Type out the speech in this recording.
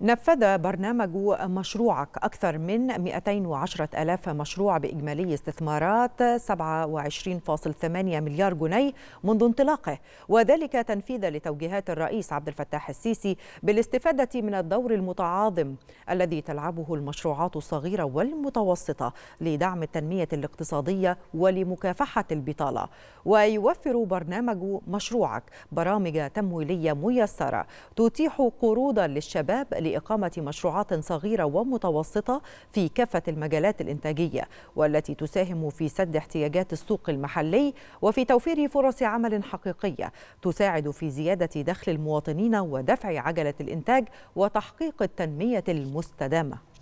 نفذ برنامج مشروعك أكثر من 210 ألاف مشروع بإجمالي استثمارات 27.8 مليار جنيه منذ انطلاقه وذلك تنفيذا لتوجيهات الرئيس عبد الفتاح السيسي بالاستفادة من الدور المتعاظم الذي تلعبه المشروعات الصغيرة والمتوسطة لدعم التنمية الاقتصادية ولمكافحة البطالة ويوفر برنامج مشروعك برامج تمويلية ميسرة تتيح قروضا للشباب لإقامة مشروعات صغيرة ومتوسطة في كافة المجالات الإنتاجية والتي تساهم في سد احتياجات السوق المحلي وفي توفير فرص عمل حقيقية تساعد في زيادة دخل المواطنين ودفع عجلة الإنتاج وتحقيق التنمية المستدامة